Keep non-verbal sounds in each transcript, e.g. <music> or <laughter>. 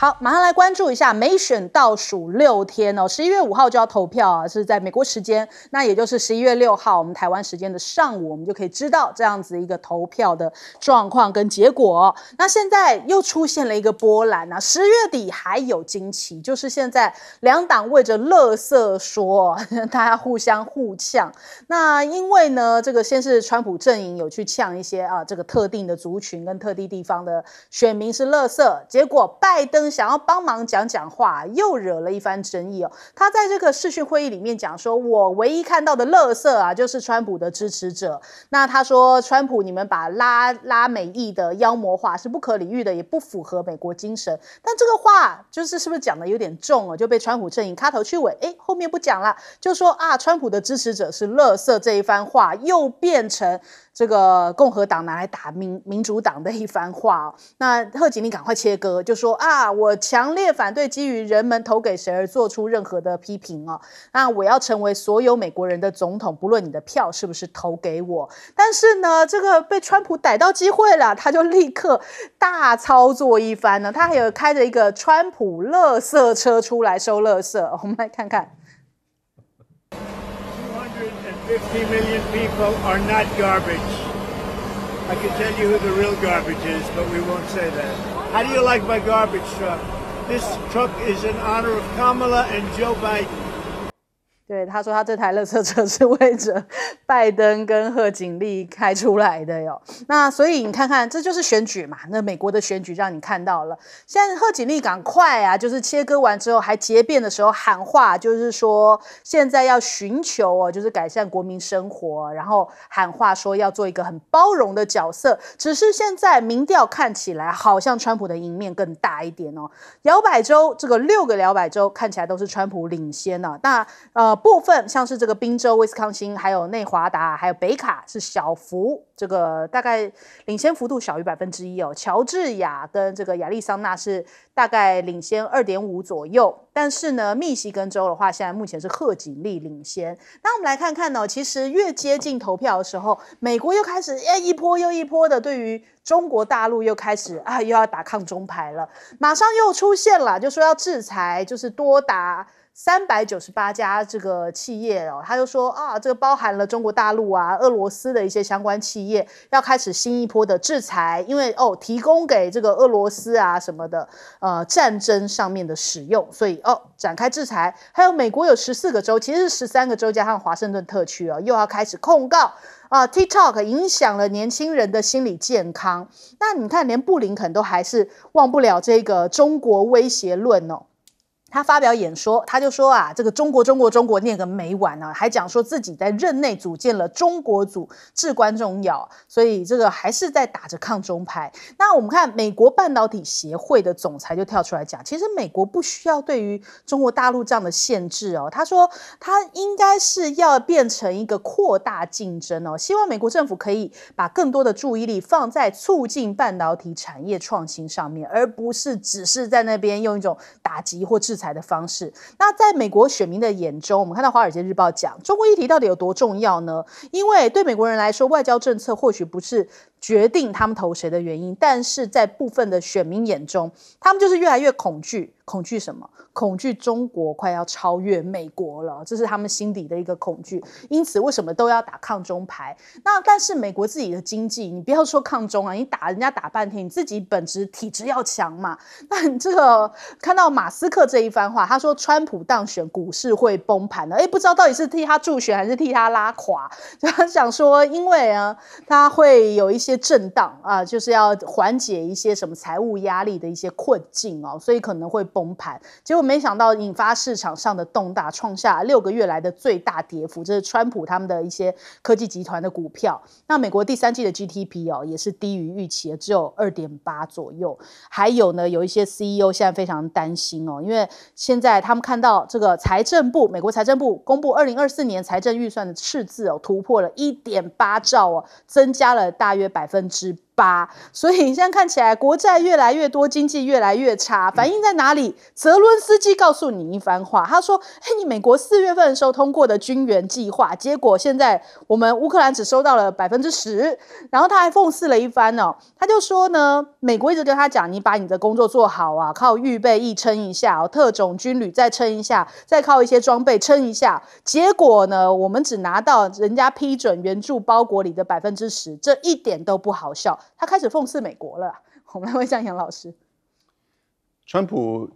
好，马上来关注一下，美选倒数六天哦，十一月五号就要投票啊，是在美国时间，那也就是十一月六号，我们台湾时间的上午，我们就可以知道这样子一个投票的状况跟结果。那现在又出现了一个波澜啊，十月底还有惊奇，就是现在两党为着乐色说，<laughs> 大家互相互呛。那因为呢，这个先是川普阵营有去呛一些啊，这个特定的族群跟特定地方的选民是乐色，结果拜登。想要帮忙讲讲话，又惹了一番争议哦。他在这个视讯会议里面讲说，我唯一看到的“垃圾”啊，就是川普的支持者。那他说，川普你们把拉拉美裔的妖魔化是不可理喻的，也不符合美国精神。但这个话就是是不是讲的有点重啊，就被川普阵营掐头去尾，哎，后面不讲了，就说啊，川普的支持者是“垃圾”这一番话，又变成。这个共和党拿来打民民主党的一番话，<laughs> 那贺锦丽赶快切割，就说啊，我强烈反对基于人们投给谁而做出任何的批评哦。那我要成为所有美国人的总统，不论你的票是不是投给我。但是呢，这个被川普逮到机会了，他就立刻大操作一番呢。他还有开着一个川普乐色车出来收乐色，我们来看看。50 million people are not garbage. I can tell you who the real garbage is, but we won't say that. How do you like my garbage truck? This truck is in honor of Kamala and Joe Biden. 对，他说他这台乐车车是为着拜登跟贺锦丽开出来的哟。那所以你看看，这就是选举嘛。那美国的选举让你看到了，现在贺锦丽赶快啊，就是切割完之后还结辩的时候喊话，就是说现在要寻求哦，就是改善国民生活，然后喊话说要做一个很包容的角色。只是现在民调看起来好像川普的赢面更大一点哦。摇摆州这个六个摇摆州看起来都是川普领先了。那呃。部分像是这个宾州、威斯康星，还有内华达，还有北卡是小幅，这个大概领先幅度小于百分之一哦。乔治亚跟这个亚利桑那是大概领先二点五左右，但是呢，密西根州的话，现在目前是贺锦丽领先。那我们来看看呢，其实越接近投票的时候，美国又开始哎一波又一波的，对于中国大陆又开始啊又要打抗中牌了，马上又出现了，就说要制裁，就是多达。三百九十八家这个企业哦，他就说啊，这个包含了中国大陆啊、俄罗斯的一些相关企业，要开始新一波的制裁，因为哦，提供给这个俄罗斯啊什么的，呃，战争上面的使用，所以哦，展开制裁。还有美国有十四个州，其实是十三个州加上华盛顿特区哦，又要开始控告啊，TikTok 影响了年轻人的心理健康。那你看，连布林肯都还是忘不了这个中国威胁论哦。他发表演说，他就说啊，这个中国中国中国念个没完啊，还讲说自己在任内组建了中国组至关重要，所以这个还是在打着抗中牌。那我们看美国半导体协会的总裁就跳出来讲，其实美国不需要对于中国大陆这样的限制哦，他说他应该是要变成一个扩大竞争哦，希望美国政府可以把更多的注意力放在促进半导体产业创新上面，而不是只是在那边用一种打击或制。财的方式，那在美国选民的眼中，我们看到《华尔街日报》讲中国议题到底有多重要呢？因为对美国人来说，外交政策或许不是。决定他们投谁的原因，但是在部分的选民眼中，他们就是越来越恐惧，恐惧什么？恐惧中国快要超越美国了，这是他们心底的一个恐惧。因此，为什么都要打抗中牌？那但是美国自己的经济，你不要说抗中啊，你打人家打半天，你自己本质体质要强嘛。那你这个看到马斯克这一番话，他说川普当选股市会崩盘的，哎，不知道到底是替他助选还是替他拉垮。他 <laughs> 想说，因为啊，他会有一些。些震荡啊，就是要缓解一些什么财务压力的一些困境哦，所以可能会崩盘。结果没想到引发市场上的动荡，创下六个月来的最大跌幅。这是川普他们的一些科技集团的股票。那美国第三季的 GDP 哦，也是低于预期的，只有二点八左右。还有呢，有一些 CEO 现在非常担心哦，因为现在他们看到这个财政部，美国财政部公布二零二四年财政预算的赤字哦，突破了一点八兆哦，增加了大约百。百分之。八，所以现在看起来国债越来越多，经济越来越差，反映在哪里？泽伦斯基告诉你一番话，他说：“嘿，你美国四月份的时候通过的军援计划，结果现在我们乌克兰只收到了百分之十。”然后他还讽刺了一番哦，他就说呢：“美国一直跟他讲，你把你的工作做好啊，靠预备役撑一下，哦，特种军旅再撑一下，再靠一些装备撑一下。结果呢，我们只拿到人家批准援助包裹里的百分之十，这一点都不好笑。”他开始讽刺美国了。我们来问下杨老师，川普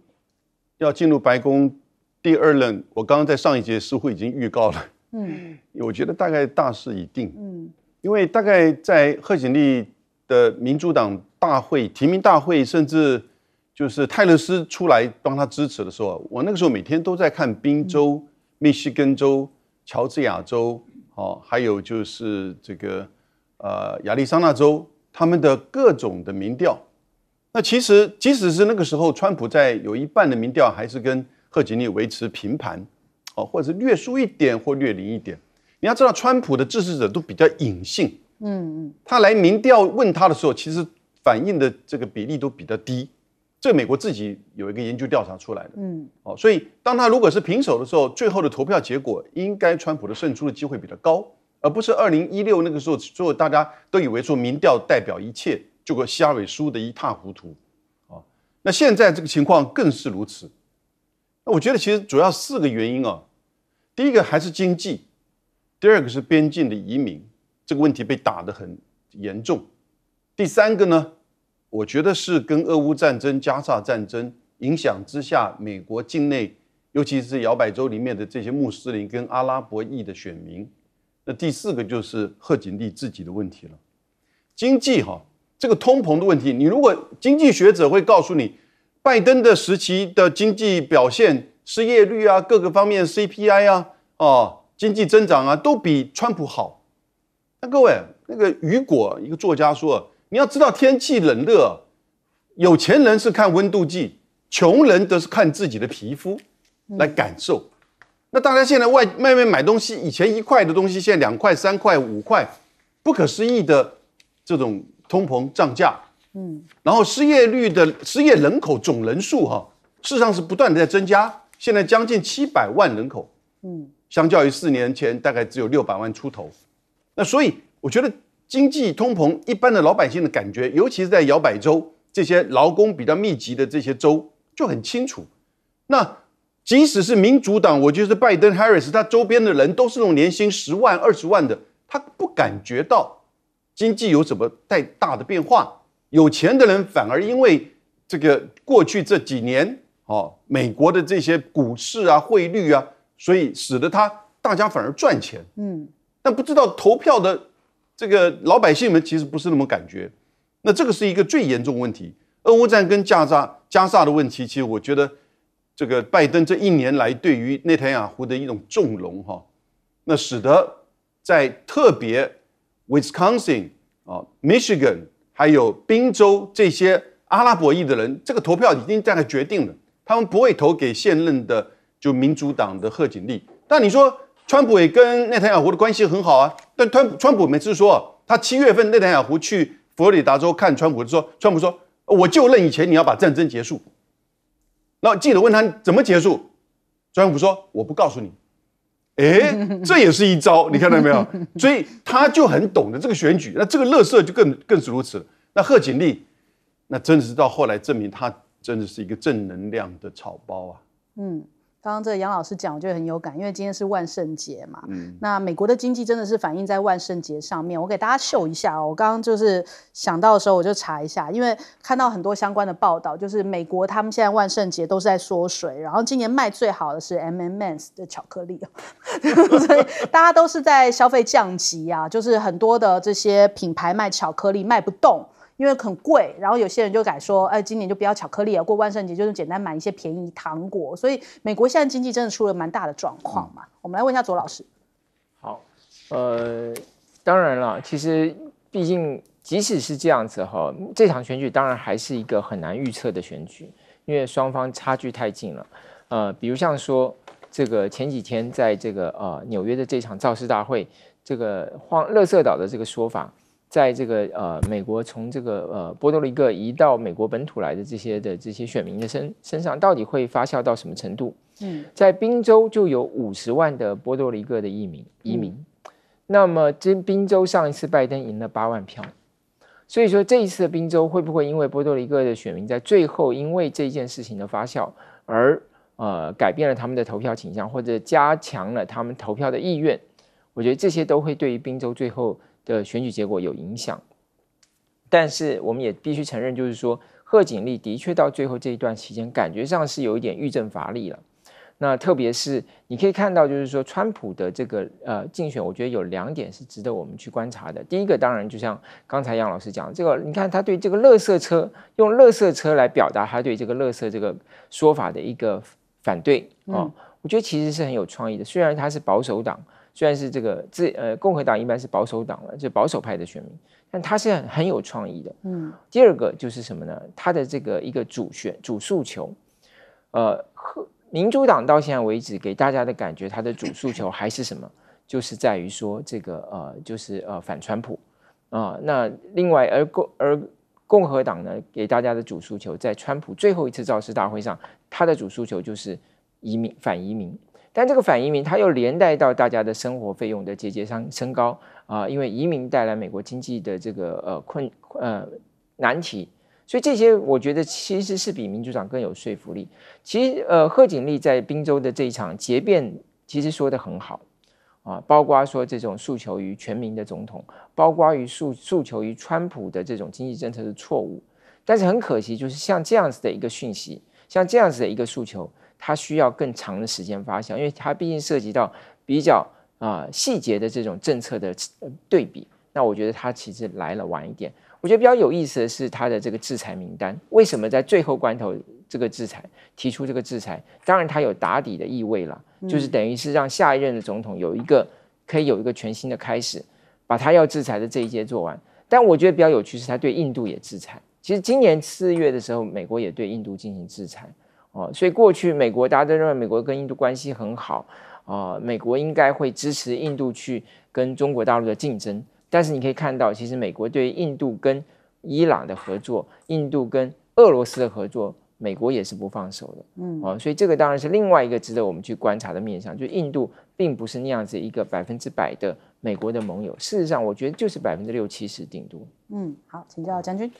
要进入白宫第二任，我刚刚在上一节似乎已经预告了。嗯，<laughs> 我觉得大概大势已定。嗯，因为大概在贺锦丽的民主党大会提名大会，甚至就是泰勒斯出来帮他支持的时候，我那个时候每天都在看宾州、密西根州、乔治亚州，哦，还有就是这个呃亚利桑那州。他们的各种的民调，那其实即使是那个时候，川普在有一半的民调还是跟贺锦丽维持平盘，哦，或者是略输一点或略赢一点。你要知道，川普的支持者都比较隐性，嗯嗯，他来民调问他的时候，其实反映的这个比例都比较低，这美国自己有一个研究调查出来的，嗯，哦，所以当他如果是平手的时候，最后的投票结果应该川普的胜出的机会比较高。而不是二零一六那个时候，所有大家都以为说民调代表一切，结果希拉里输得一塌糊涂，啊，那现在这个情况更是如此。那我觉得其实主要四个原因啊，第一个还是经济，第二个是边境的移民这个问题被打得很严重，第三个呢，我觉得是跟俄乌战争、加沙战争影响之下，美国境内尤其是摇摆州里面的这些穆斯林跟阿拉伯裔的选民。那第四个就是贺锦丽自己的问题了，经济哈，这个通膨的问题，你如果经济学者会告诉你，拜登的时期的经济表现、失业率啊、各个方面 CPI 啊、啊经济增长啊，都比川普好。那各位，那个雨果一个作家说，你要知道天气冷热，有钱人是看温度计，穷人则是看自己的皮肤来感受。那大家现在外外面买东西，以前一块的东西，现在两块、三块、五块，不可思议的这种通膨涨价，嗯，然后失业率的失业人口总人数哈，事实上是不断的在增加，现在将近七百万人口，嗯，相较于四年前大概只有六百万出头，那所以我觉得经济通膨，一般的老百姓的感觉，尤其是在摇摆州这些劳工比较密集的这些州就很清楚，那。即使是民主党，我就是拜登、Harris，他周边的人都是那种年薪十万、二十万的，他不感觉到经济有什么太大的变化。有钱的人反而因为这个过去这几年，哦，美国的这些股市啊、汇率啊，所以使得他大家反而赚钱。嗯，但不知道投票的这个老百姓们其实不是那么感觉。那这个是一个最严重问题。俄乌战跟加沙加沙的问题，其实我觉得。这个拜登这一年来对于内塔尼亚胡的一种纵容哈，那使得在特别 Wisconsin 啊、Michigan 还有宾州这些阿拉伯裔的人，这个投票已经大概决定了，他们不会投给现任的就民主党的贺锦丽。但你说川普也跟内塔尼亚胡的关系很好啊，但川川普每次说他七月份内塔尼亚胡去佛罗里达州看川普的时候，川普说我就任以前你要把战争结束。那记者问他怎么结束，专福说我不告诉你。哎，<laughs> 这也是一招，你看到没有？所以他就很懂得这个选举。那这个乐色就更更是如此。那贺锦丽，那真的是到后来证明他真的是一个正能量的草包啊。嗯。刚刚这个杨老师讲，我觉得很有感，因为今天是万圣节嘛。那美国的经济真的是反映在万圣节上面。我给大家秀一下哦，我刚刚就是想到的时候，我就查一下，因为看到很多相关的报道，就是美国他们现在万圣节都是在缩水，然后今年卖最好的是 M M Ms 的巧克力，<laughs> 所以大家都是在消费降级啊，就是很多的这些品牌卖巧克力卖不动。因为很贵，然后有些人就改说，哎，今年就不要巧克力啊，过万圣节就是简单买一些便宜糖果。所以美国现在经济真的出了蛮大的状况嘛？我们来问一下左老师。好，呃，当然了，其实毕竟即使是这样子哈，这场选举当然还是一个很难预测的选举，因为双方差距太近了。呃，比如像说这个前几天在这个呃纽约的这场造势大会，这个荒乐色岛的这个说法。在这个呃，美国从这个呃波多黎各移到美国本土来的这些的这些选民的身身上，到底会发酵到什么程度？嗯，在宾州就有五十万的波多黎各的移民移民。那么，这宾州上一次拜登赢了八万票，所以说这一次的宾州会不会因为波多黎各的选民在最后因为这件事情的发酵而呃改变了他们的投票倾向，或者加强了他们投票的意愿？我觉得这些都会对于宾州最后。的选举结果有影响，但是我们也必须承认，就是说，贺锦丽的确到最后这一段期间，感觉上是有一点遇政乏力了。那特别是你可以看到，就是说，川普的这个呃竞选，我觉得有两点是值得我们去观察的。第一个，当然就像刚才杨老师讲，这个你看他对这个“乐色车”用“乐色车”来表达他对这个“乐色”这个说法的一个反对啊，我觉得其实是很有创意的。虽然他是保守党。虽然是这个自呃共和党一般是保守党了，就保守派的选民，但他是很有创意的。嗯，第二个就是什么呢？他的这个一个主选主诉求，呃，民主党到现在为止给大家的感觉，他的主诉求 <coughs> 还是什么？就是在于说这个呃，就是呃反川普啊。那另外，而共而共和党呢，给大家的主诉求，在川普最后一次造势大会上，他的主诉求就是移民反移民。但这个反移民，它又连带到大家的生活费用的节节上升高啊！因为移民带来美国经济的这个呃困呃难题，所以这些我觉得其实是比民主党更有说服力。其实呃，贺锦丽在宾州的这一场结辩，其实说的很好啊，包括说这种诉求于全民的总统，包括于诉诉求于川普的这种经济政策的错误。但是很可惜，就是像这样子的一个讯息，像这样子的一个诉求。它需要更长的时间发酵，因为它毕竟涉及到比较啊细节的这种政策的对比。那我觉得它其实来了晚一点。我觉得比较有意思的是它的这个制裁名单，为什么在最后关头这个制裁提出这个制裁？当然它有打底的意味了，就是等于是让下一任的总统有一个可以有一个全新的开始，把他要制裁的这一届做完。但我觉得比较有趣是他对印度也制裁。其实今年四月的时候，美国也对印度进行制裁。哦，所以过去美国大家都认为美国跟印度关系很好啊，美国应该会支持印度去跟中国大陆的竞争。但是你可以看到，其实美国对印度跟伊朗的合作、印度跟俄罗斯的合作，美国也是不放手的。嗯，哦，所以这个当然是另外一个值得我们去观察的面向，就印度并不是那样子一个百分之百的美国的盟友。事实上，我觉得就是百分之六七十顶多。嗯，好，请教将军。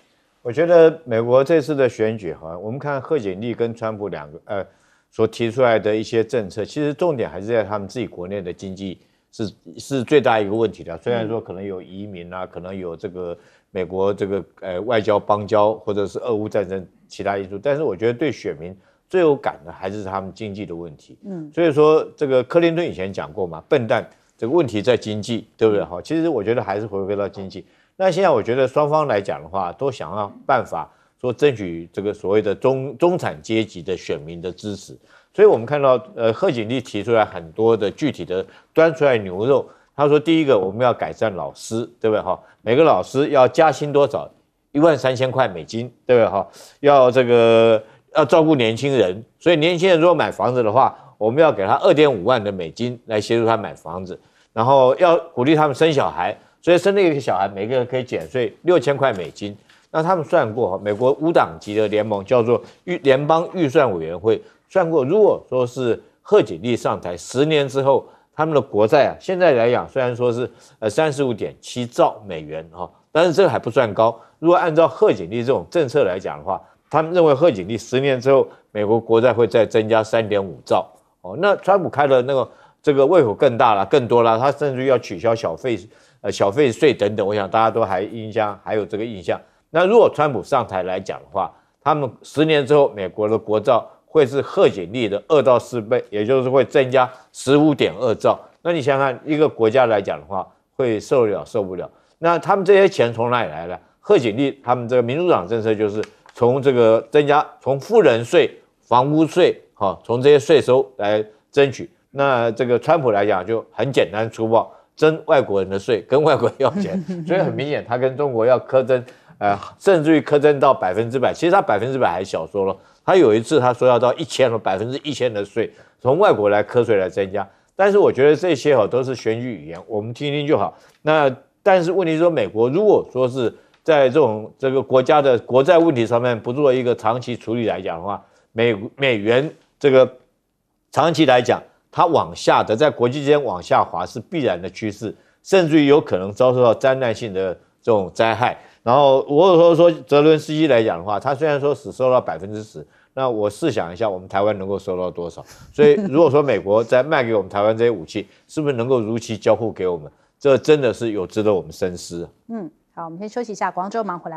我觉得美国这次的选举哈，我们看贺锦丽跟川普两个呃所提出来的一些政策，其实重点还是在他们自己国内的经济是是最大一个问题的。虽然说可能有移民啊，可能有这个美国这个呃外交邦交或者是俄乌战争其他因素，但是我觉得对选民最有感的还是他们经济的问题。嗯，所以说这个克林顿以前讲过嘛，笨蛋，这个问题在经济，对不对？哈，其实我觉得还是回归到经济。那现在我觉得双方来讲的话，都想要办法说争取这个所谓的中中产阶级的选民的支持。所以我们看到，呃，贺锦丽提出来很多的具体的端出来牛肉。他说，第一个我们要改善老师，对不对哈？每个老师要加薪多少？一万三千块美金，对不对哈？要这个要照顾年轻人，所以年轻人如果买房子的话，我们要给他二点五万的美金来协助他买房子，然后要鼓励他们生小孩。所以生了一个小孩，每个人可以减税六千块美金。那他们算过，美国五党级的联盟叫做预联邦预算委员会算过，如果说是贺锦丽上台十年之后，他们的国债啊，现在来讲虽然说是呃三十五点七兆美元哈，但是这还不算高。如果按照贺锦丽这种政策来讲的话，他们认为贺锦丽十年之后，美国国债会再增加三点五兆哦。那川普开了那个这个胃口更大了，更多了，他甚至要取消小费。呃，小费税等等，我想大家都还印象，还有这个印象。那如果川普上台来讲的话，他们十年之后，美国的国造会是贺锦丽的二到四倍，也就是会增加十五点二兆。那你想想，一个国家来讲的话，会受得了，受不了。那他们这些钱从哪里来呢？贺锦丽他们这个民主党政策就是从这个增加，从富人税、房屋税，哈，从这些税收来争取。那这个川普来讲就很简单粗暴。征外国人的税，<laughs> 跟外国要钱，<laughs> 所以很明显，他跟中国要苛征，呃，甚至于苛征到百分之百，其实他百分之百还是小说了。他有一次他说要到一千了，百分之一千的税，从外国来苛税来增加。但是我觉得这些哈都是选举语言，我们听听就好。那但是问题是说，美国如果说是在这种这个国家的国债问题上面不做一个长期处理来讲的话，美美元这个长期来讲。它往下的，在国际间往下滑是必然的趋势，甚至于有可能遭受到灾难性的这种灾害。然后，如果说说泽伦斯基来讲的话，他虽然说只收到百分之十，那我试想一下，我们台湾能够收到多少？所以，如果说美国在卖给我们台湾这些武器，是不是能够如期交付给我们？这真的是有值得我们深思。嗯，好，我们先休息一下，广州忙回来。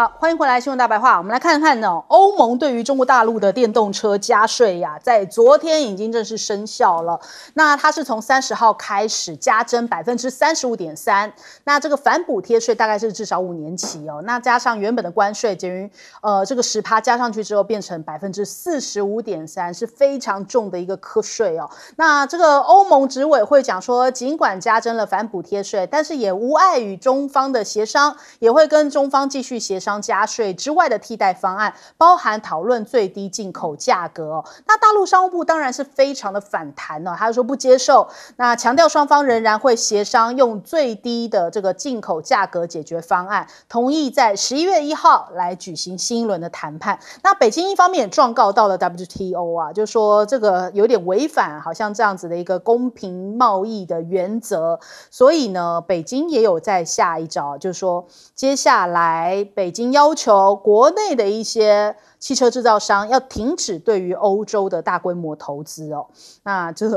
好，欢迎回来，新闻大白话。我们来看看呢，欧盟对于中国大陆的电动车加税呀，在昨天已经正式生效了。那它是从三十号开始加征百分之三十五点三，那这个反补贴税大概是至少五年期哦。那加上原本的关税，等于呃这个十趴加上去之后变成百分之四十五点三，是非常重的一个科税哦。那这个欧盟执委会讲说，尽管加征了反补贴税，但是也无碍与中方的协商，也会跟中方继续协商。商加税之外的替代方案，包含讨论最低进口价格。那大陆商务部当然是非常的反弹了，他说不接受。那强调双方仍然会协商用最低的这个进口价格解决方案，同意在十一月一号来举行新一轮的谈判。那北京一方面也状告到了 WTO 啊，就说这个有点违反好像这样子的一个公平贸易的原则。所以呢，北京也有在下一招，就是说接下来北。已经要求国内的一些汽车制造商要停止对于欧洲的大规模投资哦，那这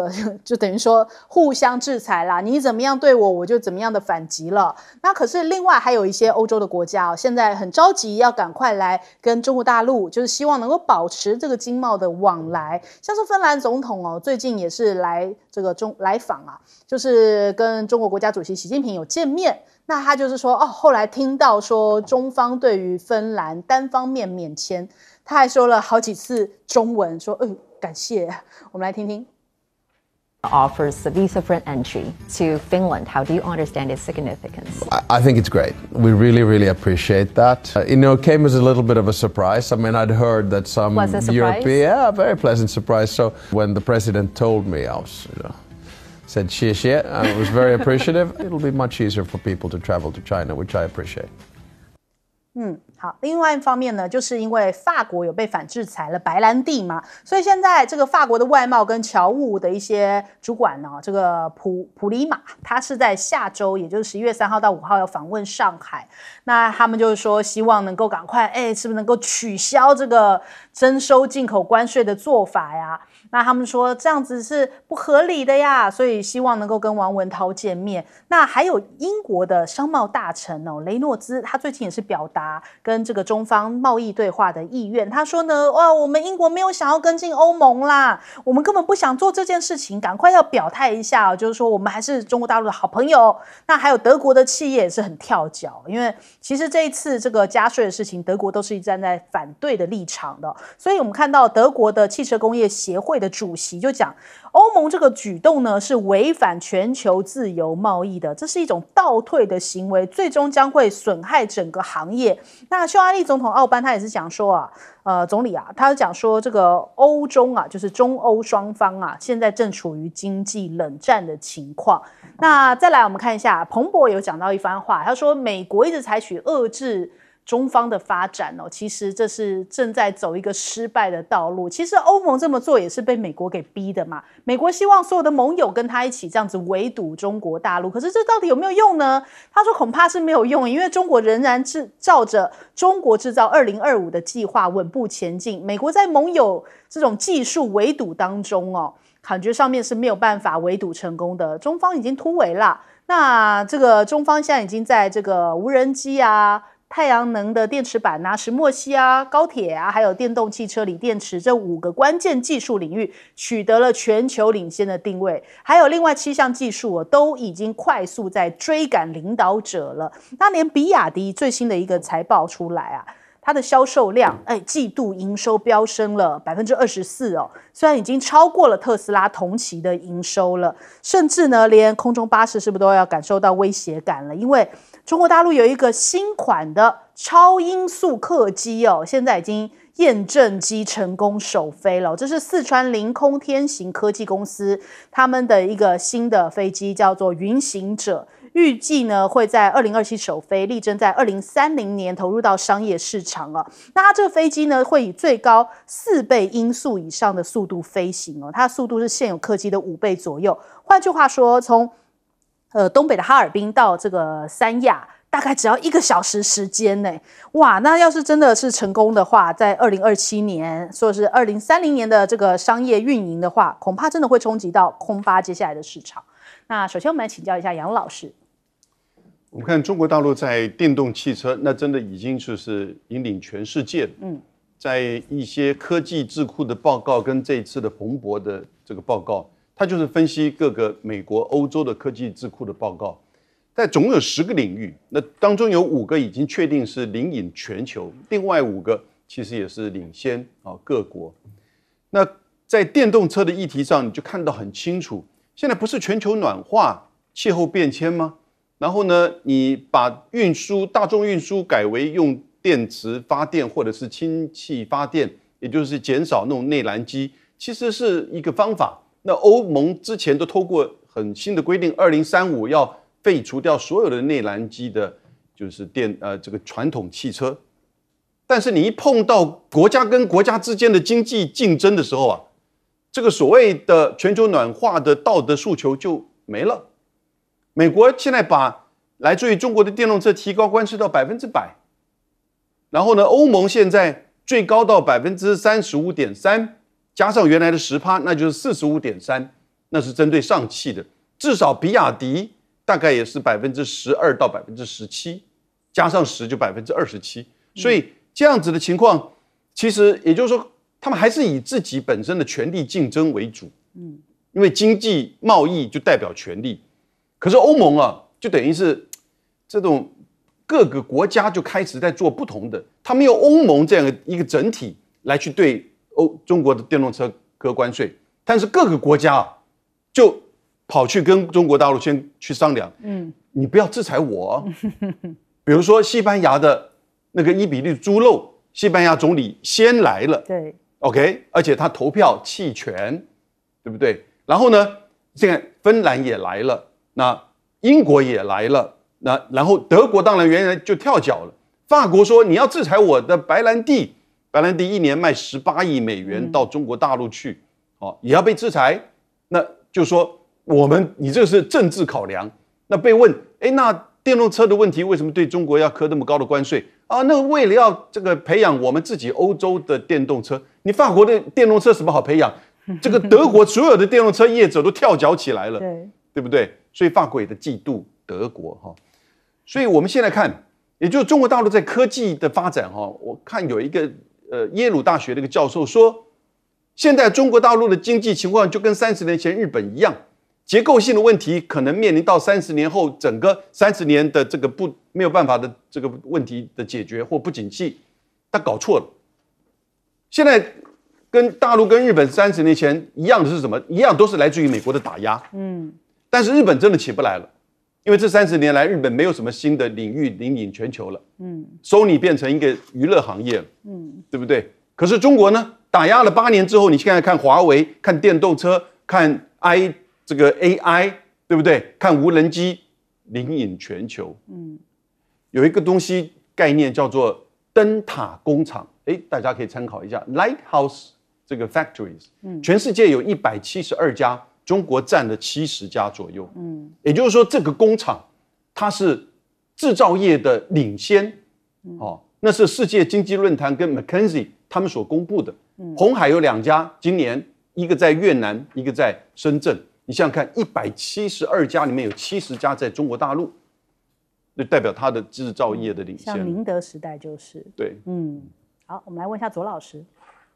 就等于说互相制裁啦。你怎么样对我，我就怎么样的反击了。那可是另外还有一些欧洲的国家哦，现在很着急要赶快来跟中国大陆，就是希望能够保持这个经贸的往来。像是芬兰总统哦，最近也是来这个中来访啊，就是跟中国国家主席习近平有见面。那他就是说，哦，后来听到说中方对于芬兰单方面免签，他还说了好几次中文，说，嗯、哎，感谢。我们来听听。offers the visa-free entry to Finland. How do you understand its significance? I think it's great. We really, really appreciate that. Uh, you know, it came as a little bit of a surprise. I mean, I'd heard that some European, yeah, very pleasant surprise. So when the president told me, I was, you know. said c h e e r s h e e I was very appreciative. <laughs> It'll be much easier for people to travel to China, which I appreciate. 嗯，好，另外一方面呢，就是因为法国有被反制裁了白兰地嘛，所以现在这个法国的外贸跟侨务的一些主管呢，这个普普里马，他是在下周，也就是十一月三号到五号要访问上海。那他们就是说，希望能够赶快，哎，是不是能够取消这个征收进口关税的做法呀？那他们说这样子是不合理的呀，所以希望能够跟王文涛见面。那还有英国的商贸大臣哦，雷诺兹，他最近也是表达跟这个中方贸易对话的意愿。他说呢，哇，我们英国没有想要跟进欧盟啦，我们根本不想做这件事情，赶快要表态一下，就是说我们还是中国大陆的好朋友。那还有德国的企业也是很跳脚，因为其实这一次这个加税的事情，德国都是站在反对的立场的。所以我们看到德国的汽车工业协会。的主席就讲，欧盟这个举动呢是违反全球自由贸易的，这是一种倒退的行为，最终将会损害整个行业。那匈牙利总统奥班他也是讲说啊，呃，总理啊，他讲说这个欧中啊，就是中欧双方啊，现在正处于经济冷战的情况。那再来我们看一下，彭博有讲到一番话，他说美国一直采取遏制。中方的发展哦，其实这是正在走一个失败的道路。其实欧盟这么做也是被美国给逼的嘛。美国希望所有的盟友跟他一起这样子围堵中国大陆，可是这到底有没有用呢？他说恐怕是没有用，因为中国仍然是照着中国制造二零二五的计划稳步前进。美国在盟友这种技术围堵当中哦，感觉上面是没有办法围堵成功的。中方已经突围了，那这个中方现在已经在这个无人机啊。太阳能的电池板呐、石墨烯啊、高铁啊，还有电动汽车锂电池这五个关键技术领域，取得了全球领先的定位。还有另外七项技术，都已经快速在追赶领导者了。那连比亚迪最新的一个财报出来啊，它的销售量哎，季度营收飙升了百分之二十四哦，虽然已经超过了特斯拉同期的营收了，甚至呢，连空中巴士是不是都要感受到威胁感了？因为中国大陆有一个新款的超音速客机哦，现在已经验证机成功首飞了。这是四川凌空天行科技公司他们的一个新的飞机，叫做“云行者”。预计呢会在二零二七首飞，力争在二零三零年投入到商业市场啊。那它这个飞机呢会以最高四倍音速以上的速度飞行哦，它的速度是现有客机的五倍左右。换句话说，从呃，东北的哈尔滨到这个三亚大概只要一个小时时间呢，哇，那要是真的是成功的话，在二零二七年，或是二零三零年的这个商业运营的话，恐怕真的会冲击到空八接下来的市场。那首先我们来请教一下杨老师，我们看中国大陆在电动汽车，那真的已经就是引领全世界嗯，在一些科技智库的报告跟这一次的蓬勃的这个报告。他就是分析各个美国、欧洲的科技智库的报告，在总有十个领域，那当中有五个已经确定是领引全球，另外五个其实也是领先啊各国。那在电动车的议题上，你就看到很清楚，现在不是全球暖化、气候变迁吗？然后呢，你把运输、大众运输改为用电池发电或者是氢气发电，也就是减少那种内燃机，其实是一个方法。那欧盟之前都透过很新的规定，二零三五要废除掉所有的内燃机的，就是电呃这个传统汽车。但是你一碰到国家跟国家之间的经济竞争的时候啊，这个所谓的全球暖化的道德诉求就没了。美国现在把来自于中国的电动车提高关税到百分之百，然后呢，欧盟现在最高到百分之三十五点三。加上原来的十趴，那就是四十五点三，那是针对上汽的。至少比亚迪大概也是百分之十二到百分之十七，加上十就百分之二十七。所以这样子的情况，其实也就是说，他们还是以自己本身的权力竞争为主。嗯，因为经济贸易就代表权力。可是欧盟啊，就等于是这种各个国家就开始在做不同的，他没有欧盟这样一个整体来去对。欧中国的电动车割关税，但是各个国家啊，就跑去跟中国大陆先去商量，嗯，你不要制裁我。比如说西班牙的那个伊比利猪肉，西班牙总理先来了，对，OK，而且他投票弃权，对不对？然后呢，现在芬兰也来了，那英国也来了，那然后德国当然原来就跳脚了，法国说你要制裁我的白兰地。白兰地一年卖十八亿美元到中国大陆去，哦，也要被制裁，那就说我们你这是政治考量。那被问，哎，那电动车的问题为什么对中国要扣那么高的关税啊？那为了要这个培养我们自己欧洲的电动车，你法国的电动车什么好培养？<laughs> 这个德国所有的电动车业者都跳脚起来了，对对不对？所以法国也嫉妒德国哈。所以我们现在看，也就是中国大陆在科技的发展哈，我看有一个。呃，耶鲁大学的一个教授说，现在中国大陆的经济情况就跟三十年前日本一样，结构性的问题可能面临到三十年后整个三十年的这个不没有办法的这个问题的解决或不景气，他搞错了。现在跟大陆跟日本三十年前一样的是什么？一样都是来自于美国的打压。嗯，但是日本真的起不来了。因为这三十年来，日本没有什么新的领域领引全球了。嗯，Sony 变成一个娱乐行业了。嗯，对不对？可是中国呢？打压了八年之后，你现在看华为、看电动车、看 I 这个 AI，对不对？看无人机，领引全球。嗯，有一个东西概念叫做灯塔工厂。哎，大家可以参考一下 Lighthouse 这个 f a c t o r i e s 嗯，全世界有一百七十二家。中国占了七十家左右，嗯，也就是说这个工厂它是制造业的领先，哦，那是世界经济论坛跟 m c k n MacKenzie 他们所公布的。红海有两家，今年一个在越南，一个在深圳。你想想看，一百七十二家里面有七十家在中国大陆，那代表它的制造业的领先。像宁德时代就是，对，嗯，好，我们来问一下左老师，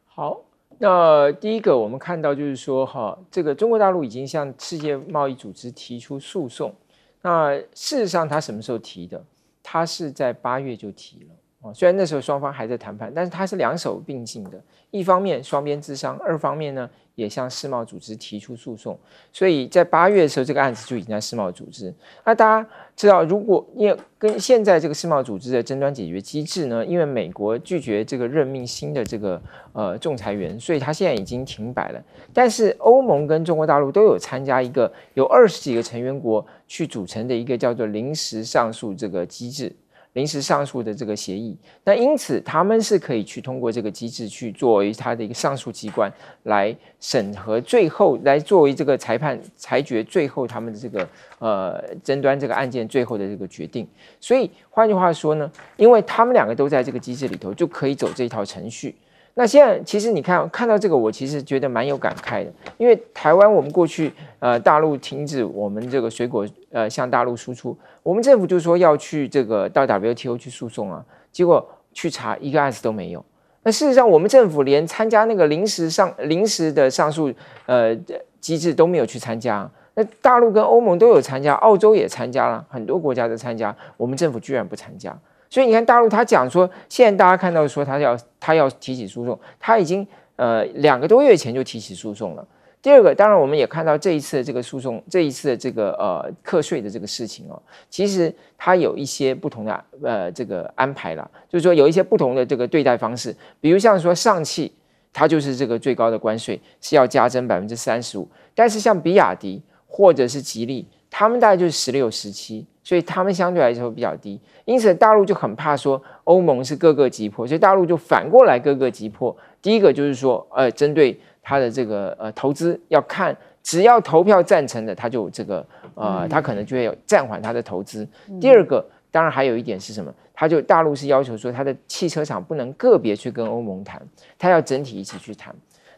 好。那第一个，我们看到就是说，哈，这个中国大陆已经向世界贸易组织提出诉讼。那事实上，他什么时候提的？他是在八月就提了。虽然那时候双方还在谈判，但是他是两手并进的，一方面双边自商，二方面呢也向世贸组织提出诉讼。所以在八月的时候，这个案子就已经在世贸组织。那大家知道，如果因为跟现在这个世贸组织的争端解决机制呢，因为美国拒绝这个任命新的这个呃仲裁员，所以他现在已经停摆了。但是欧盟跟中国大陆都有参加一个有二十几个成员国去组成的一个叫做临时上诉这个机制。临时上诉的这个协议，那因此他们是可以去通过这个机制去作为他的一个上诉机关来审核，最后来作为这个裁判裁决最后他们的这个呃争端这个案件最后的这个决定。所以换句话说呢，因为他们两个都在这个机制里头，就可以走这一套程序。那现在其实你看看到这个，我其实觉得蛮有感慨的，因为台湾我们过去呃大陆停止我们这个水果呃向大陆输出，我们政府就说要去这个到 WTO 去诉讼啊，结果去查一个案子都没有。那事实上，我们政府连参加那个临时上临时的上诉呃机制都没有去参加，那大陆跟欧盟都有参加，澳洲也参加了很多国家都参加，我们政府居然不参加。所以你看，大陆他讲说，现在大家看到说他要他要提起诉讼，他已经呃两个多月前就提起诉讼了。第二个，当然我们也看到这一次的这个诉讼，这一次的这个呃课税的这个事情哦，其实它有一些不同的呃这个安排了，就是说有一些不同的这个对待方式，比如像说上汽，它就是这个最高的关税是要加征百分之三十五，但是像比亚迪或者是吉利，他们大概就是十六、十七。所以他们相对来说比较低，因此大陆就很怕说欧盟是各个击破，所以大陆就反过来各个击破。第一个就是说，呃，针对他的这个呃投资要看，只要投票赞成的，他就这个呃，他可能就会有暂缓他的投资。第二个，当然还有一点是什么？他就大陆是要求说，他的汽车厂不能个别去跟欧盟谈，他要整体一起去谈。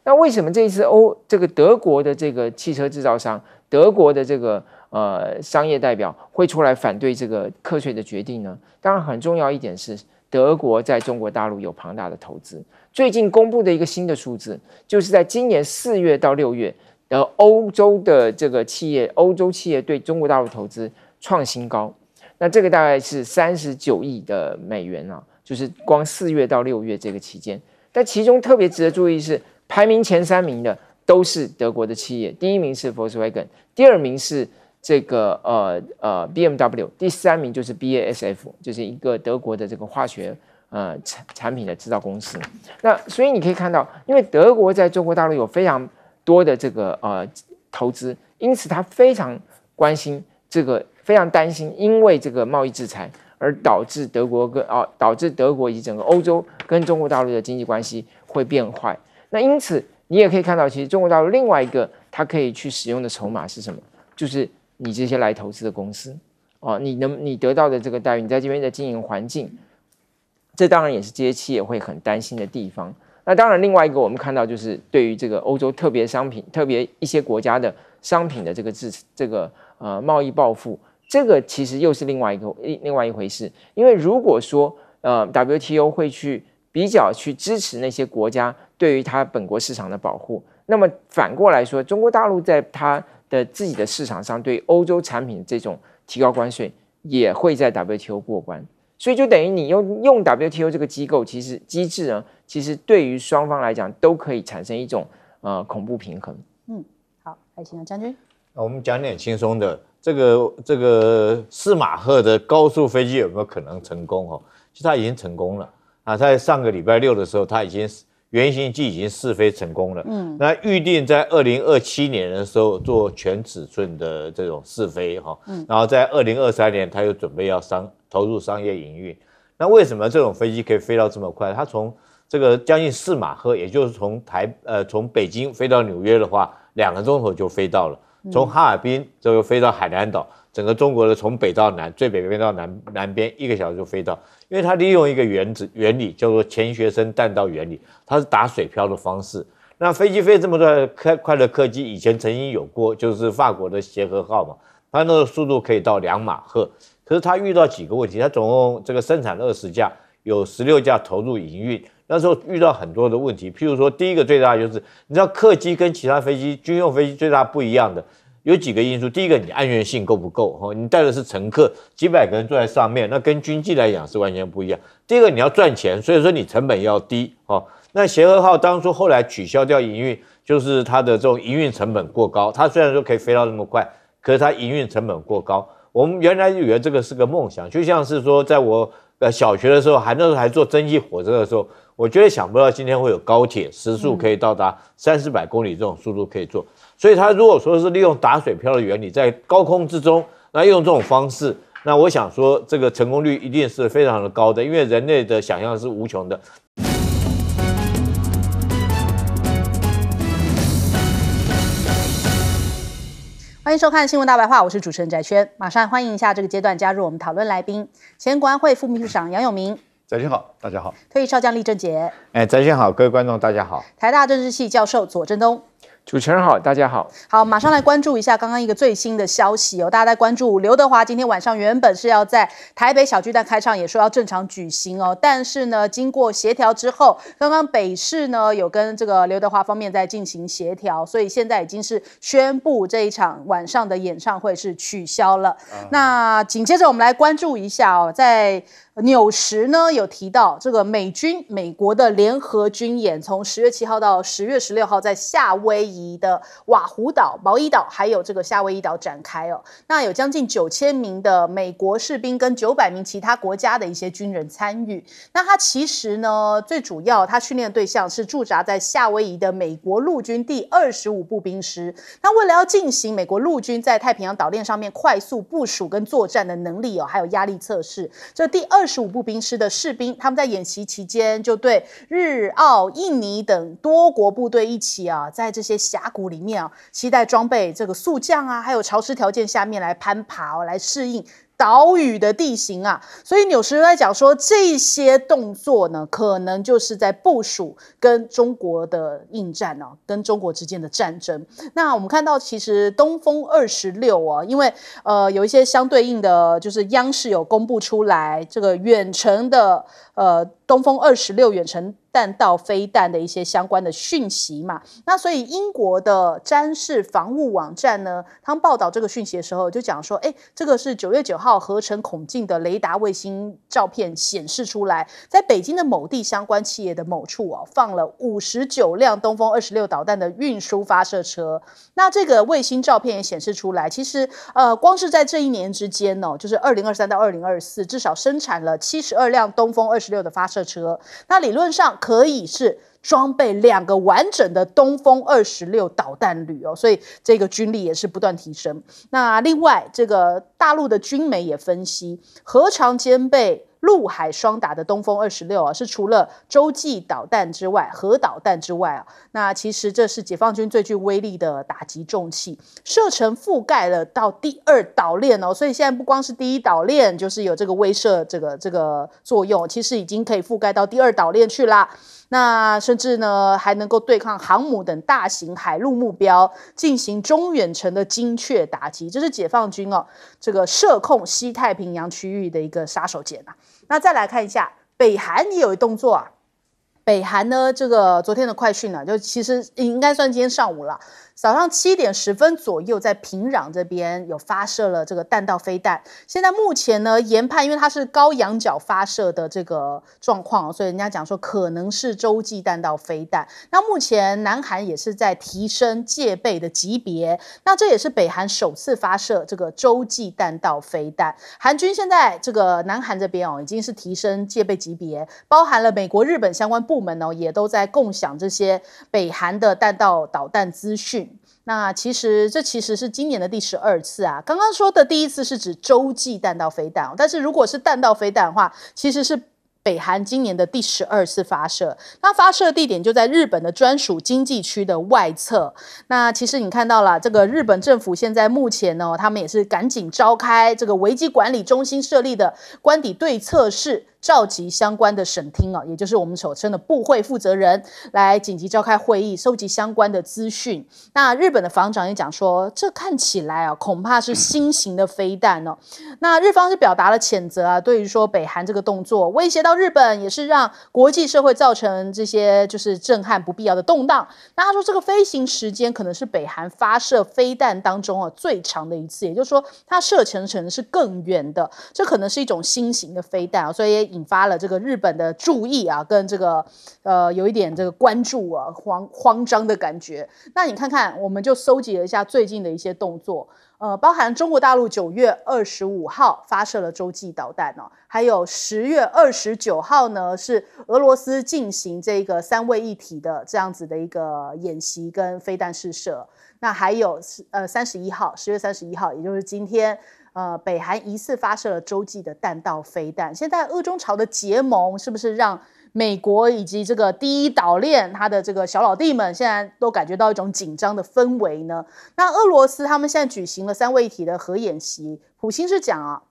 那为什么这一次欧这个德国的这个汽车制造商，德国的这个？呃，商业代表会出来反对这个课税的决定呢？当然，很重要一点是，德国在中国大陆有庞大的投资。最近公布的一个新的数字，就是在今年四月到六月，的欧洲的这个企业，欧洲企业对中国大陆投资创新高。那这个大概是三十九亿的美元啊，就是光四月到六月这个期间。但其中特别值得注意是，排名前三名的都是德国的企业，第一名是 Volkswagen，第二名是。这个呃呃，B M W 第三名就是 B A S F，就是一个德国的这个化学呃产产品的制造公司。那所以你可以看到，因为德国在中国大陆有非常多的这个呃投资，因此他非常关心这个，非常担心，因为这个贸易制裁而导致德国跟哦导致德国以及整个欧洲跟中国大陆的经济关系会变坏。那因此你也可以看到，其实中国大陆另外一个它可以去使用的筹码是什么，就是。你这些来投资的公司，哦，你能你得到的这个待遇，你在这边的经营环境，这当然也是这些企业会很担心的地方。那当然，另外一个我们看到就是，对于这个欧洲特别商品，特别一些国家的商品的这个制这个呃贸易报复，这个其实又是另外一个另外一回事。因为如果说呃 WTO 会去比较去支持那些国家对于它本国市场的保护，那么反过来说，中国大陆在它。的自己的市场上对欧洲产品这种提高关税也会在 WTO 过关，所以就等于你用用 WTO 这个机构，其实机制呢，其实对于双方来讲都可以产生一种呃恐怖平衡。嗯，好，还请啊，将军。我们讲点轻松的，这个这个司马赫的高速飞机有没有可能成功？哦，其实它已经成功了啊，在上个礼拜六的时候，他已经原型机已经试飞成功了，嗯，那预定在二零二七年的时候做全尺寸的这种试飞哈，嗯，然后在二零二三年他又准备要商投入商业营运，那为什么这种飞机可以飞到这么快？它从这个将近四马赫，也就是从台呃从北京飞到纽约的话，两个钟头就飞到了。从哈尔滨这又飞到海南岛，整个中国的从北到南，最北边到南南边，一个小时就飞到。因为它利用一个原子原理，叫做钱学森弹道原理，它是打水漂的方式。那飞机飞这么多快快的客机，以前曾经有过，就是法国的协和号嘛，它的速度可以到两马赫。可是它遇到几个问题，它总共这个生产二十架，有十六架投入营运。那时候遇到很多的问题，譬如说，第一个最大就是，你知道客机跟其他飞机、军用飞机最大不一样的有几个因素。第一个，你安全性够不够？哈，你带的是乘客，几百个人坐在上面，那跟军机来讲是完全不一样。第二个，你要赚钱，所以说你成本要低。哈，那协和号当初后来取消掉营运，就是它的这种营运成本过高。它虽然说可以飞到那么快，可是它营运成本过高。我们原来以为这个是个梦想，就像是说在我。呃，小学的时候还那时候还坐蒸汽火车的时候，我觉得想不到今天会有高铁，时速可以到达三四百公里这种速度可以做。所以他如果说是利用打水漂的原理，在高空之中，那用这种方式，那我想说这个成功率一定是非常的高的，因为人类的想象是无穷的。欢迎收看《新闻大白话》，我是主持人翟轩。马上欢迎一下，这个阶段加入我们讨论来宾：前国安会副秘书长杨永明。翟轩好，大家好。退役少将李正杰。哎，翟轩好，各位观众大家好。台大政治系教授左正东。主持人好，大家好好，马上来关注一下刚刚一个最新的消息哦。大家在关注刘德华今天晚上原本是要在台北小巨蛋开唱，也说要正常举行哦。但是呢，经过协调之后，刚刚北市呢有跟这个刘德华方面在进行协调，所以现在已经是宣布这一场晚上的演唱会是取消了。那紧接着我们来关注一下哦，在。纽时呢有提到，这个美军美国的联合军演，从十月七号到十月十六号，在夏威夷的瓦胡岛、毛伊岛，还有这个夏威夷岛展开哦。那有将近九千名的美国士兵跟九百名其他国家的一些军人参与。那他其实呢，最主要他训练对象是驻扎在夏威夷的美国陆军第二十五步兵师。那为了要进行美国陆军在太平洋岛链上面快速部署跟作战的能力哦，还有压力测试，这第二。十五步兵师的士兵，他们在演习期间就对日、澳、印尼等多国部队一起啊，在这些峡谷里面啊，携带装备这个速降啊，还有潮湿条件下面来攀爬来适应。岛屿的地形啊，所以纽时在讲说，这些动作呢，可能就是在部署跟中国的应战啊，跟中国之间的战争。那我们看到，其实东风二十六啊，因为呃有一些相对应的，就是央视有公布出来，这个远程的呃东风二十六远程。弹道飞弹的一些相关的讯息嘛，那所以英国的詹氏防务网站呢，他们报道这个讯息的时候就讲说，哎，这个是九月九号合成孔径的雷达卫星照片显示出来，在北京的某地相关企业的某处哦，放了五十九辆东风二十六导弹的运输发射车。那这个卫星照片也显示出来，其实呃，光是在这一年之间哦，就是二零二三到二零二四，至少生产了七十二辆东风二十六的发射车。那理论上。可以是装备两个完整的东风二十六导弹旅哦，所以这个军力也是不断提升。那另外，这个大陆的军媒也分析，何尝兼备。陆海双打的东风二十六啊，是除了洲际导弹之外、核导弹之外啊，那其实这是解放军最具威力的打击重器，射程覆盖了到第二岛链哦。所以现在不光是第一岛链，就是有这个威慑这个这个作用，其实已经可以覆盖到第二岛链去啦。那甚至呢，还能够对抗航母等大型海陆目标进行中远程的精确打击，这是解放军哦这个射控西太平洋区域的一个杀手锏啊。那再来看一下北韩也有一动作啊，北韩呢这个昨天的快讯呢，就其实应该算今天上午了。早上七点十分左右，在平壤这边有发射了这个弹道飞弹。现在目前呢研判，因为它是高仰角发射的这个状况，所以人家讲说可能是洲际弹道飞弹。那目前南韩也是在提升戒备的级别。那这也是北韩首次发射这个洲际弹道飞弹。韩军现在这个南韩这边哦，已经是提升戒备级别，包含了美国、日本相关部门呢，也都在共享这些北韩的弹道导弹资讯。那其实这其实是今年的第十二次啊。刚刚说的第一次是指洲际弹道飞弹，但是如果是弹道飞弹的话，其实是。北韩今年的第十二次发射，那发射地点就在日本的专属经济区的外侧。那其实你看到了，这个日本政府现在目前呢，他们也是赶紧召开这个危机管理中心设立的官邸对策室，召集相关的省厅啊，也就是我们所称的部会负责人，来紧急召开会议，收集相关的资讯。那日本的防长也讲说，这看起来啊，恐怕是新型的飞弹哦。那日方是表达了谴责啊，对于说北韩这个动作威胁到。日本也是让国际社会造成这些就是震撼不必要的动荡。那他说这个飞行时间可能是北韩发射飞弹当中啊最长的一次，也就是说它射程是更远的，这可能是一种新型的飞弹啊，所以也引发了这个日本的注意啊，跟这个呃有一点这个关注啊慌慌张的感觉。那你看看，我们就搜集了一下最近的一些动作。呃，包含中国大陆九月二十五号发射了洲际导弹哦，还有十月二十九号呢，是俄罗斯进行这个三位一体的这样子的一个演习跟飞弹试射。那还有呃三十一号，十月三十一号，也就是今天，呃，北韩疑似发射了洲际的弹道飞弹。现在俄中朝的结盟是不是让？美国以及这个第一岛链，它的这个小老弟们，现在都感觉到一种紧张的氛围呢。那俄罗斯他们现在举行了三位一体的核演习，普京是讲啊，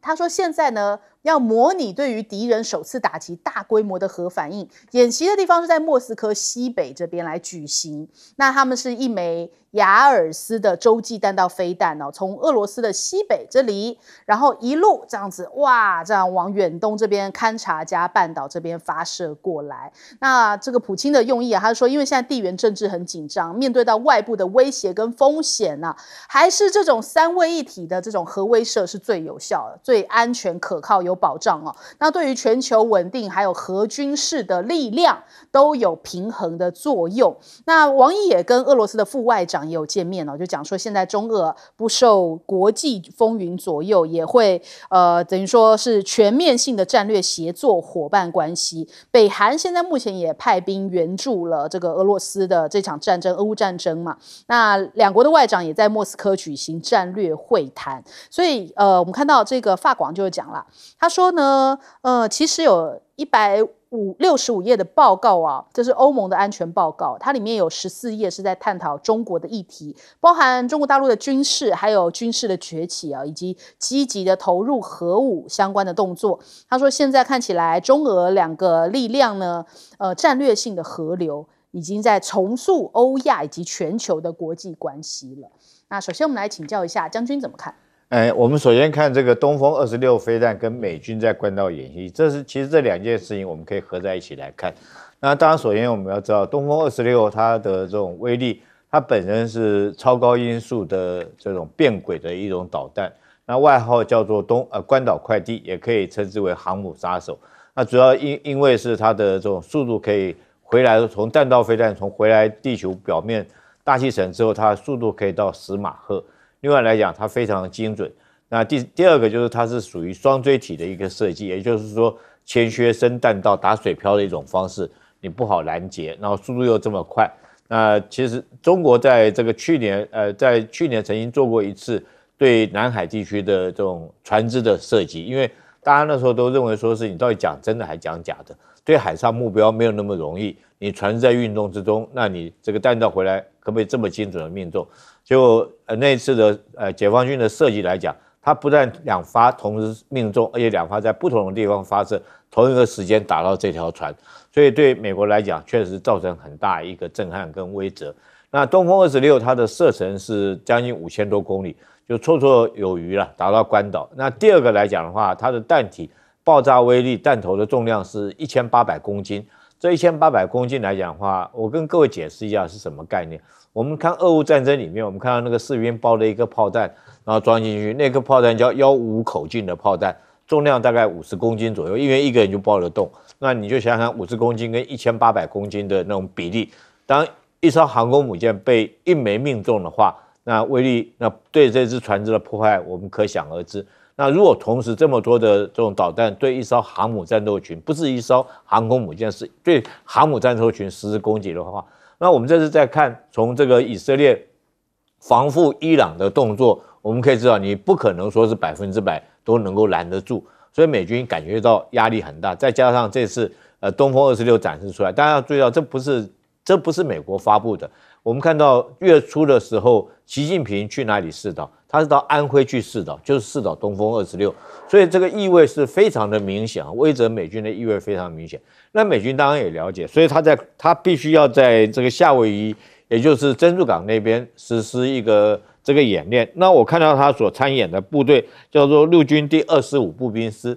他说现在呢。要模拟对于敌人首次打击大规模的核反应演习的地方是在莫斯科西北这边来举行。那他们是一枚雅尔斯的洲际弹道飞弹哦，从俄罗斯的西北这里，然后一路这样子哇，这样往远东这边勘察加半岛这边发射过来。那这个普京的用意啊，他是说，因为现在地缘政治很紧张，面对到外部的威胁跟风险呢，还是这种三位一体的这种核威慑是最有效的、最安全可靠有。保障哦，那对于全球稳定还有核军事的力量都有平衡的作用。那王毅也跟俄罗斯的副外长也有见面了，就讲说现在中俄不受国际风云左右，也会呃等于说是全面性的战略协作伙伴关系。北韩现在目前也派兵援助了这个俄罗斯的这场战争，俄乌战争嘛。那两国的外长也在莫斯科举行战略会谈，所以呃我们看到这个法广就讲了。他说呢，呃，其实有一百五六十五页的报告啊，这是欧盟的安全报告，它里面有十四页是在探讨中国的议题，包含中国大陆的军事，还有军事的崛起啊，以及积极的投入核武相关的动作。他说，现在看起来，中俄两个力量呢，呃，战略性的合流已经在重塑欧亚以及全球的国际关系了。那首先，我们来请教一下将军怎么看。哎，我们首先看这个东风二十六飞弹跟美军在关岛演习，这是其实这两件事情我们可以合在一起来看。那当然，首先我们要知道东风二十六它的这种威力，它本身是超高音速的这种变轨的一种导弹，那外号叫做东呃关岛快递，也可以称之为航母杀手。那主要因因为是它的这种速度可以回来，从弹道飞弹从回来地球表面大气层之后，它的速度可以到十马赫。另外来讲，它非常精准。那第第二个就是，它是属于双锥体的一个设计，也就是说，前削伸弹道打水漂的一种方式，你不好拦截，然后速度又这么快。那其实中国在这个去年，呃，在去年曾经做过一次对南海地区的这种船只的设计，因为大家那时候都认为说是你到底讲真的还讲假的，对海上目标没有那么容易。你船在运动之中，那你这个弹道回来可不可以这么精准的命中？就呃那次的呃解放军的设计来讲，它不但两发同时命中，而且两发在不同的地方发射，同一个时间打到这条船，所以对美国来讲确实造成很大一个震撼跟威慑。那东风二十六它的射程是将近五千多公里，就绰绰有余了，打到关岛。那第二个来讲的话，它的弹体爆炸威力，弹头的重量是一千八百公斤。这一千八百公斤来讲的话，我跟各位解释一下是什么概念。我们看俄乌战争里面，我们看到那个士兵包了一个炮弹，然后装进去，那颗炮弹叫幺五五口径的炮弹，重量大概五十公斤左右，因为一个人就包得动。那你就想想五十公斤跟一千八百公斤的那种比例，当一艘航空母舰被一枚命中的话，那威力，那对这只船只的破坏，我们可想而知。那如果同时这么多的这种导弹对一艘航母战斗群，不是一艘航空母舰，是对航母战斗群实施攻击的话，那我们这次在看从这个以色列防护伊朗的动作，我们可以知道，你不可能说是百分之百都能够拦得住。所以美军感觉到压力很大，再加上这次呃东风二十六展示出来，大家要注意到这不是这不是美国发布的，我们看到月初的时候，习近平去哪里视察？他是到安徽去试导，就是试导东风二十六，所以这个意味是非常的明显啊。威泽美军的意味非常明显，那美军当然也了解，所以他在他必须要在这个夏威夷，也就是珍珠港那边实施一个这个演练。那我看到他所参演的部队叫做陆军第二十五步兵师。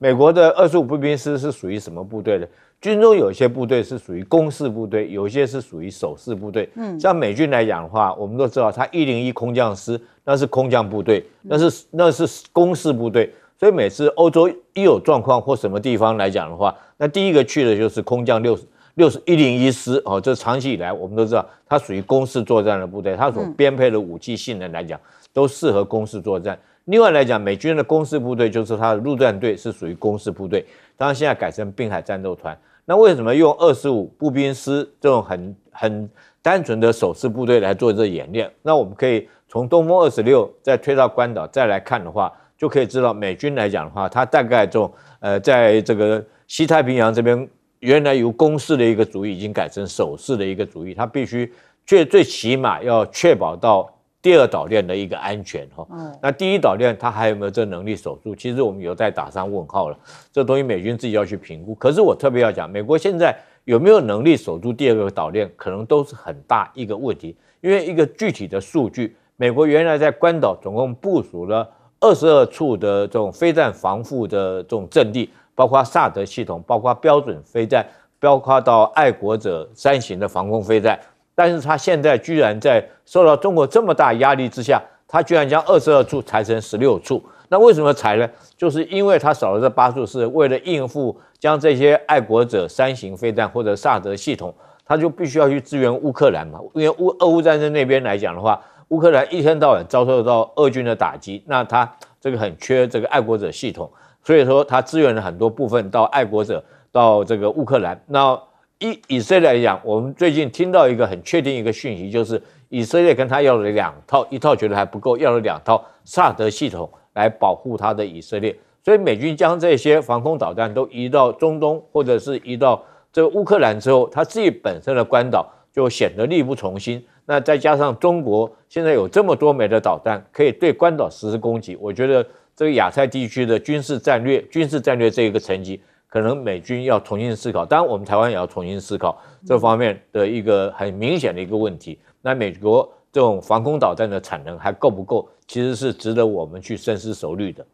美国的二十五步兵师是属于什么部队的？军中有些部队是属于攻势部队，有一些是属于守势部队。嗯，像美军来讲的话，我们都知道，他一零一空降师那是空降部队，那是那是攻势部队。所以每次欧洲一有状况或什么地方来讲的话，那第一个去的就是空降六十六十一零一师。哦，这长期以来我们都知道，它属于攻势作战的部队，它所编配的武器性能来讲，都适合攻势作战。另外来讲，美军的攻势部队就是它的陆战队是属于攻势部队，当然现在改成滨海战斗团。那为什么用二十五步兵师这种很很单纯的守势部队来做这演练？那我们可以从东风二十六再推到关岛再来看的话，就可以知道美军来讲的话，它大概种呃在这个西太平洋这边原来由攻势的一个主意，已经改成守势的一个主意，它必须最最起码要确保到。第二岛链的一个安全哈，嗯，那第一岛链它还有没有这能力守住？其实我们有在打上问号了。这东西美军自己要去评估。可是我特别要讲，美国现在有没有能力守住第二个岛链，可能都是很大一个问题。因为一个具体的数据，美国原来在关岛总共部署了二十二处的这种飞弹防护的这种阵地，包括萨德系统，包括标准飞弹，包括到爱国者三型的防空飞弹。但是他现在居然在受到中国这么大压力之下，他居然将二十二处裁成十六处。那为什么裁呢？就是因为他少了这八处，是为了应付将这些爱国者、三型飞弹或者萨德系统，他就必须要去支援乌克兰嘛。因为乌俄乌战争那边来讲的话，乌克兰一天到晚遭受到俄军的打击，那他这个很缺这个爱国者系统，所以说他支援了很多部分到爱国者到这个乌克兰。那以以色列来讲，我们最近听到一个很确定一个讯息，就是以色列跟他要了两套，一套觉得还不够，要了两套萨德系统来保护他的以色列。所以美军将这些防空导弹都移到中东或者是移到这个乌克兰之后，他自己本身的关岛就显得力不从心。那再加上中国现在有这么多枚的导弹可以对关岛实施攻击，我觉得这个亚太地区的军事战略、军事战略这一个层级。可能美军要重新思考，当然我们台湾也要重新思考这方面的一个很明显的一个问题。那美国这种防空导弹的产能还够不够，其实是值得我们去深思熟虑的。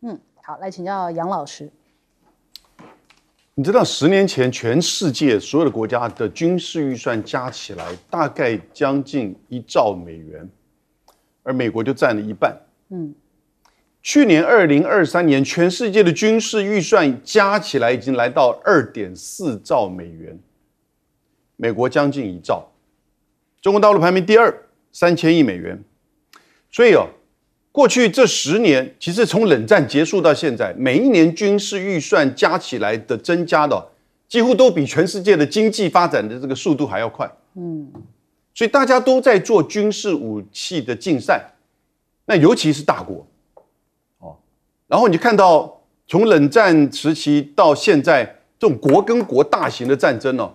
嗯，好，来请教杨老师。你知道十年前全世界所有的国家的军事预算加起来大概将近一兆美元，而美国就占了一半。嗯。去年二零二三年，全世界的军事预算加起来已经来到二点四兆美元，美国将近一兆，中国大陆排名第二，三千亿美元。所以哦，过去这十年，其实从冷战结束到现在，每一年军事预算加起来的增加的，几乎都比全世界的经济发展的这个速度还要快。嗯，所以大家都在做军事武器的竞赛，那尤其是大国。然后你看到，从冷战时期到现在，这种国跟国大型的战争呢，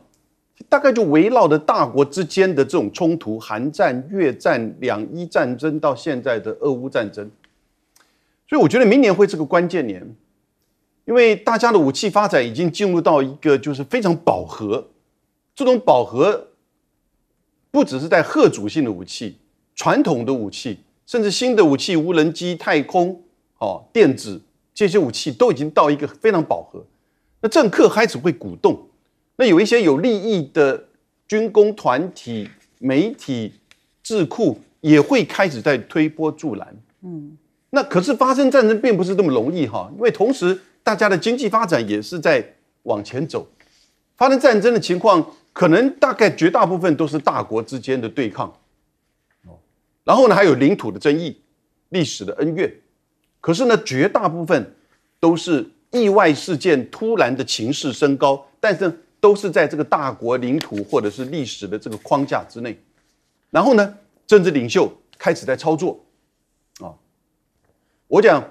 大概就围绕着大国之间的这种冲突，韩战、越战、两伊战争到现在的俄乌战争，所以我觉得明年会是个关键年，因为大家的武器发展已经进入到一个就是非常饱和，这种饱和不只是在核主性的武器、传统的武器，甚至新的武器，无人机、太空。哦、电子这些武器都已经到一个非常饱和，那政客开始会鼓动，那有一些有利益的军工团体、媒体、智库也会开始在推波助澜。嗯，那可是发生战争并不是那么容易哈，因为同时大家的经济发展也是在往前走，发生战争的情况可能大概绝大部分都是大国之间的对抗。哦，然后呢，还有领土的争议、历史的恩怨。可是呢，绝大部分都是意外事件，突然的情势升高，但是都是在这个大国领土或者是历史的这个框架之内。然后呢，政治领袖开始在操作。啊，我讲，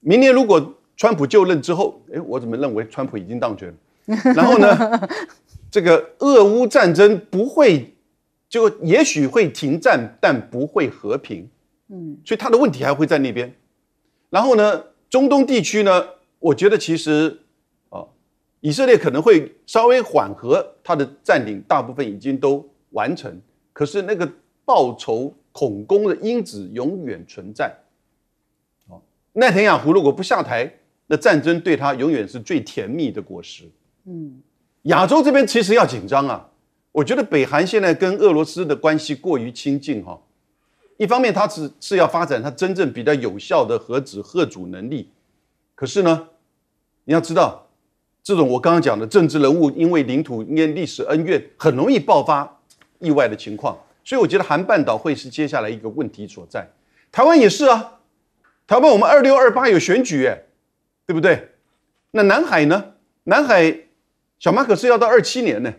明年如果川普就任之后，哎，我怎么认为川普已经当权？然后呢，<laughs> 这个俄乌战争不会就也许会停战，但不会和平。嗯，所以他的问题还会在那边，然后呢，中东地区呢，我觉得其实啊，以色列可能会稍微缓和他的占领，大部分已经都完成，可是那个报仇恐攻的因子永远存在。哦，奈田雅胡如果不下台，那战争对他永远是最甜蜜的果实。嗯，亚洲这边其实要紧张啊，我觉得北韩现在跟俄罗斯的关系过于亲近哈。一方面，他只是要发展他真正比较有效的核子核主能力，可是呢，你要知道，这种我刚刚讲的政治人物，因为领土、因为历史恩怨，很容易爆发意外的情况，所以我觉得韩半岛会是接下来一个问题所在。台湾也是啊，台湾我们二六二八有选举，哎，对不对？那南海呢？南海小马可是要到二七年呢，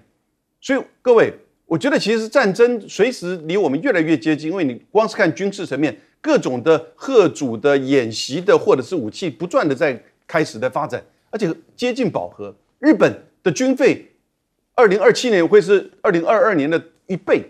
所以各位。我觉得其实战争随时离我们越来越接近，因为你光是看军事层面各种的贺主的演习的，或者是武器不断的在开始的发展，而且接近饱和。日本的军费，二零二七年会是二零二二年的一倍。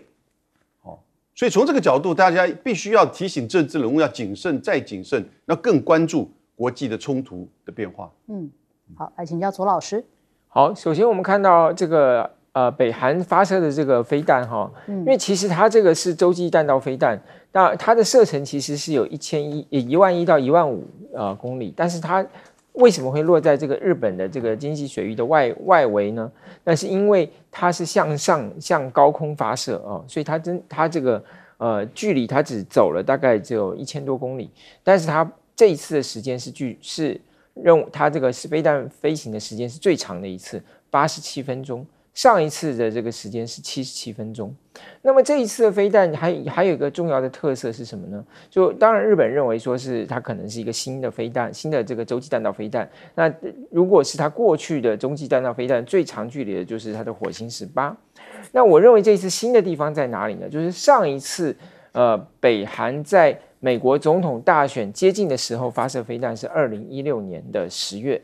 好，所以从这个角度，大家必须要提醒政治人物要谨慎再谨慎，要更关注国际的冲突的变化。嗯，好，来请教左老师。好，首先我们看到这个。呃，北韩发射的这个飞弹哈，因为其实它这个是洲际弹道飞弹，那它的射程其实是有一千一一万一到一万五呃公里，但是它为什么会落在这个日本的这个经济水域的外外围呢？那是因为它是向上向高空发射啊，所以它真它这个呃距离它只走了大概只有一千多公里，但是它这一次的时间是距是任务它这个是飞弹飞行的时间是最长的一次，八十七分钟。上一次的这个时间是七十七分钟，那么这一次的飞弹还还有一个重要的特色是什么呢？就当然日本认为说是它可能是一个新的飞弹，新的这个洲际弹道飞弹。那如果是它过去的洲际弹道飞弹，最长距离的就是它的火星十八。那我认为这一次新的地方在哪里呢？就是上一次呃，北韩在美国总统大选接近的时候发射飞弹是二零一六年的十月，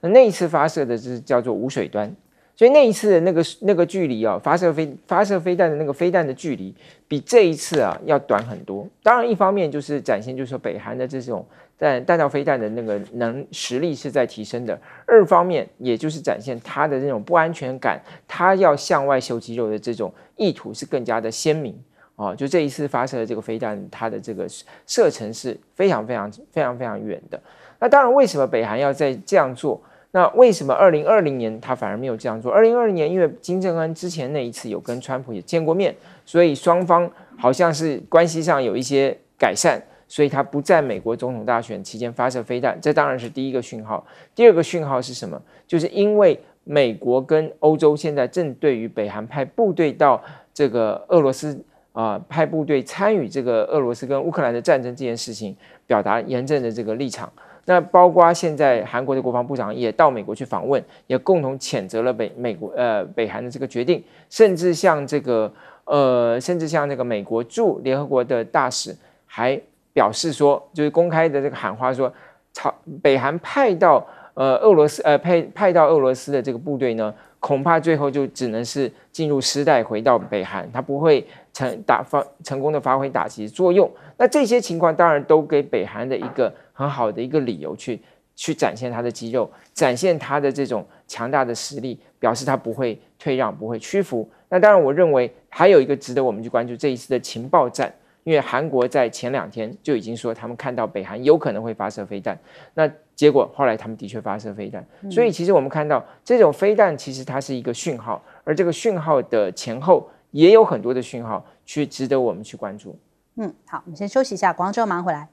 那那一次发射的就是叫做无水端。所以那一次的那个那个距离啊，发射飞发射飞弹的那个飞弹的距离比这一次啊要短很多。当然，一方面就是展现就是说北韩的这种弹弹道飞弹的那个能实力是在提升的；二方面也就是展现它的这种不安全感，它要向外秀肌肉的这种意图是更加的鲜明啊。就这一次发射的这个飞弹，它的这个射程是非常非常非常非常远的。那当然，为什么北韩要在这样做？那为什么二零二零年他反而没有这样做？二零二零年，因为金正恩之前那一次有跟川普也见过面，所以双方好像是关系上有一些改善，所以他不在美国总统大选期间发射飞弹，这当然是第一个讯号。第二个讯号是什么？就是因为美国跟欧洲现在正对于北韩派部队到这个俄罗斯啊派部队参与这个俄罗斯跟乌克兰的战争这件事情，表达严正的这个立场。那包括现在韩国的国防部长也到美国去访问，也共同谴责了北美国呃北韩的这个决定，甚至像这个呃，甚至像那个美国驻联合国的大使还表示说，就是公开的这个喊话说，朝北韩派到呃俄罗斯呃派派到俄罗斯的这个部队呢，恐怕最后就只能是进入失代回到北韩，他不会成打发成功的发挥打击作用。那这些情况当然都给北韩的一个。很好的一个理由去去展现他的肌肉，展现他的这种强大的实力，表示他不会退让，不会屈服。那当然，我认为还有一个值得我们去关注这一次的情报战，因为韩国在前两天就已经说他们看到北韩有可能会发射飞弹，那结果后来他们的确发射飞弹，所以其实我们看到这种飞弹其实它是一个讯号，而这个讯号的前后也有很多的讯号去值得我们去关注。嗯，好，我们先休息一下，广州忙回来。